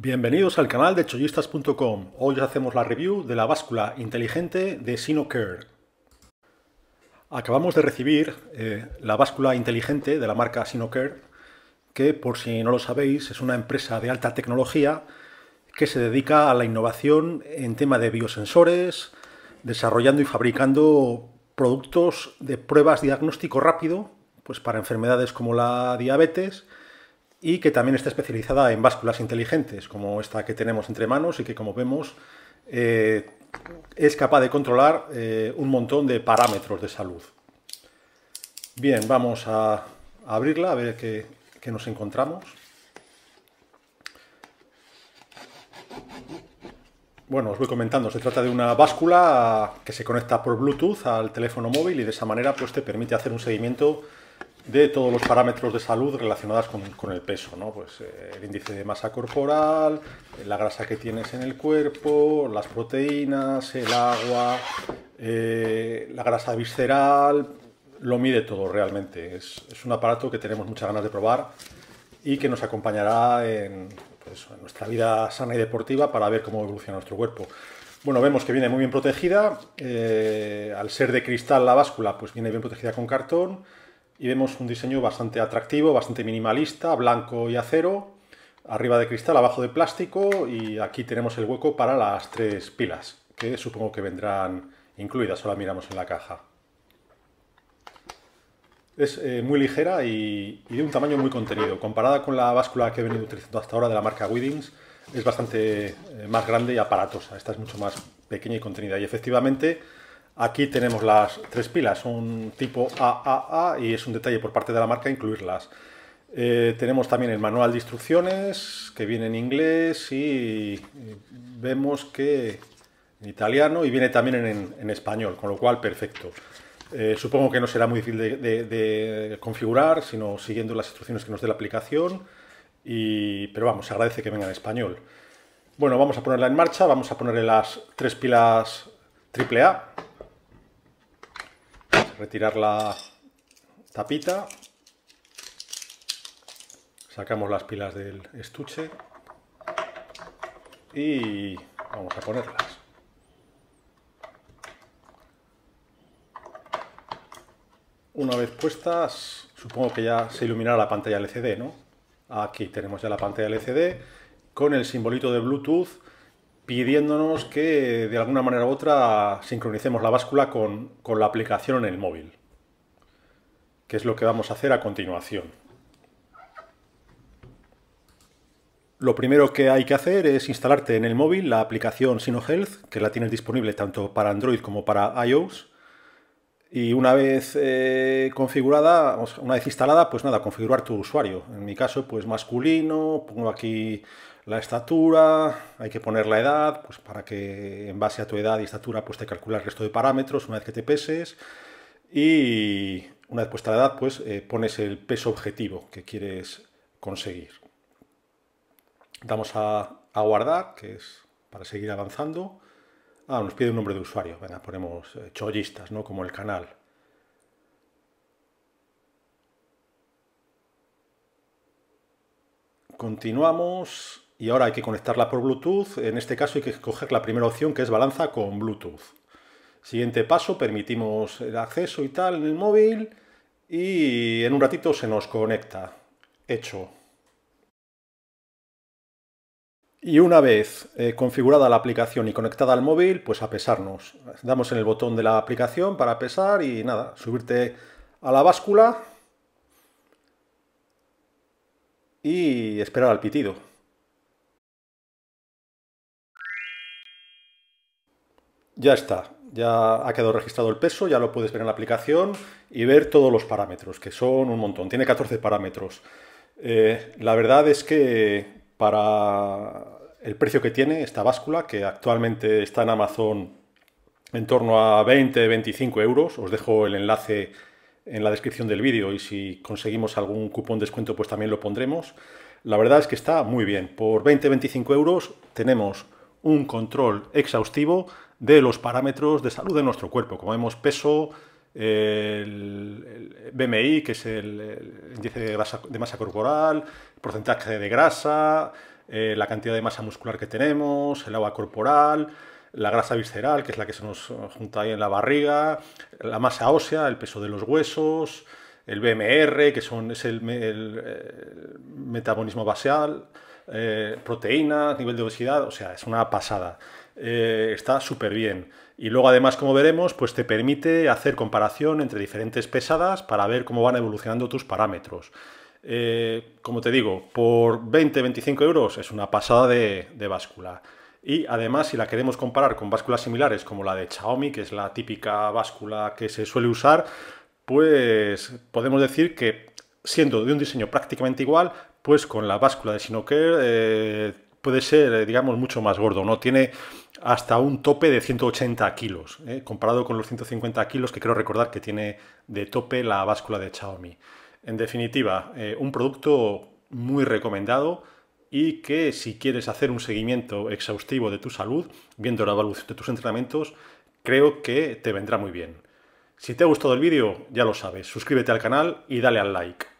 Bienvenidos al canal de chollistas.com. Hoy hacemos la review de la báscula inteligente de Sinocare. Acabamos de recibir eh, la báscula inteligente de la marca Sinocare, que por si no lo sabéis es una empresa de alta tecnología que se dedica a la innovación en tema de biosensores, desarrollando y fabricando productos de pruebas diagnóstico rápido, pues para enfermedades como la diabetes, y que también está especializada en básculas inteligentes, como esta que tenemos entre manos y que, como vemos, eh, es capaz de controlar eh, un montón de parámetros de salud. Bien, vamos a abrirla a ver qué, nos encontramos. Bueno, os voy comentando, se trata de una báscula que se conecta por Bluetooth al teléfono móvil y de esa manera pues, te permite hacer un seguimiento de todos los parámetros de salud relacionados con, el peso, ¿no? Pues eh, el índice de masa corporal, la grasa que tienes en el cuerpo, las proteínas, el agua, eh, la grasa visceral, lo mide todo realmente. Es, un aparato que tenemos muchas ganas de probar y que nos acompañará pues, en, nuestra vida sana y deportiva para ver cómo evoluciona nuestro cuerpo. Bueno, vemos que viene muy bien protegida. Eh, al ser de cristal la báscula, pues viene bien protegida con cartón y vemos un diseño bastante atractivo, bastante minimalista, blanco y acero, arriba de cristal, abajo de plástico y aquí tenemos el hueco para las tres pilas, que supongo que vendrán incluidas, ahora miramos en la caja. Es eh, muy ligera y, de un tamaño muy contenido. Comparada con la báscula que he venido utilizando hasta ahora de la marca Widdings, es bastante eh, más grande y aparatosa. Esta es mucho más pequeña y contenida. Y efectivamente, Aquí tenemos las tres pilas, un tipo AAA y es un detalle por parte de la marca incluirlas. Eh, tenemos también el manual de instrucciones que viene en inglés y vemos que en italiano y viene también en, español, con lo cual perfecto. Eh, supongo que no será muy difícil de, configurar, sino siguiendo las instrucciones que nos dé la aplicación, pero vamos, se agradece que venga en español. Bueno, vamos a ponerla en marcha, vamos a ponerle las tres pilas AAA retirar la tapita. Sacamos las pilas del estuche y vamos a ponerlas. Una vez puestas, supongo que ya se iluminará la pantalla LCD, ¿no? Aquí tenemos ya la pantalla LCD con el simbolito de Bluetooth pidiéndonos que de alguna manera u otra sincronicemos la báscula con, la aplicación en el móvil, que es lo que vamos a hacer a continuación. Lo primero que hay que hacer es instalarte en el móvil la aplicación SinoHealth, que la tienes disponible tanto para Android como para iOS. Y una vez eh, configurada, una vez instalada, pues nada, configurar tu usuario. En mi caso, pues masculino, pongo aquí la estatura, hay que poner la edad, pues para que en base a tu edad y estatura pues te calcula el resto de parámetros una vez que te peses. Y una vez puesta la edad, pues eh, pones el peso objetivo que quieres conseguir. Damos a, guardar, que es para seguir avanzando. Ah, nos pide un nombre de usuario. Venga, ponemos eh, chollistas, ¿no? Como el canal. Continuamos y ahora hay que conectarla por Bluetooth. En este caso hay que escoger la primera opción que es balanza con Bluetooth. Siguiente paso, permitimos el acceso y tal en el móvil y en un ratito se nos conecta. Hecho. Y una vez eh, configurada la aplicación y conectada al móvil, pues a pesarnos. Damos en el botón de la aplicación para pesar y nada, subirte a la báscula y esperar al pitido. ya está, ya ha quedado registrado el peso, ya lo puedes ver en la aplicación y ver todos los parámetros, que son un montón, tiene 14 parámetros. Eh, la verdad es que para el precio que tiene esta báscula, que actualmente está en Amazon en torno a 20-25 euros, os dejo el enlace en la descripción del vídeo y si conseguimos algún cupón descuento pues también lo pondremos. La verdad es que está muy bien. Por 20-25 euros tenemos un control exhaustivo de los parámetros de salud de nuestro cuerpo, como vemos peso, el, BMI, que es el, índice de, masa corporal, porcentaje de grasa, eh, la cantidad de masa muscular que tenemos, el agua corporal, la grasa visceral, que es la que se nos junta ahí en la barriga, la masa ósea, el peso de los huesos, el BMR, que son, es el, metabolismo basal, eh, proteínas, nivel de obesidad, o sea, es una pasada. Eh, está súper bien. Y luego además, como veremos, pues te permite hacer comparación entre diferentes pesadas para ver cómo van evolucionando tus parámetros. Eh, como te digo, por 20-25 euros es una pasada de, báscula. Y además, si la queremos comparar con básculas similares como la de Xiaomi, que es la típica báscula que se suele usar, pues podemos decir que siendo de un diseño prácticamente igual, pues con la báscula de Sinocare eh, puede ser, digamos, mucho más gordo, ¿no? Tiene hasta un tope de 180 kilos, ¿eh? comparado con los 150 kilos que creo recordar que tiene de tope la báscula de Xiaomi. En definitiva, eh, un producto muy recomendado y que si quieres hacer un seguimiento exhaustivo de tu salud, viendo la evaluación de tus entrenamientos, creo que te vendrá muy bien. Si te ha gustado el vídeo, ya lo sabes, suscríbete al canal y dale al like.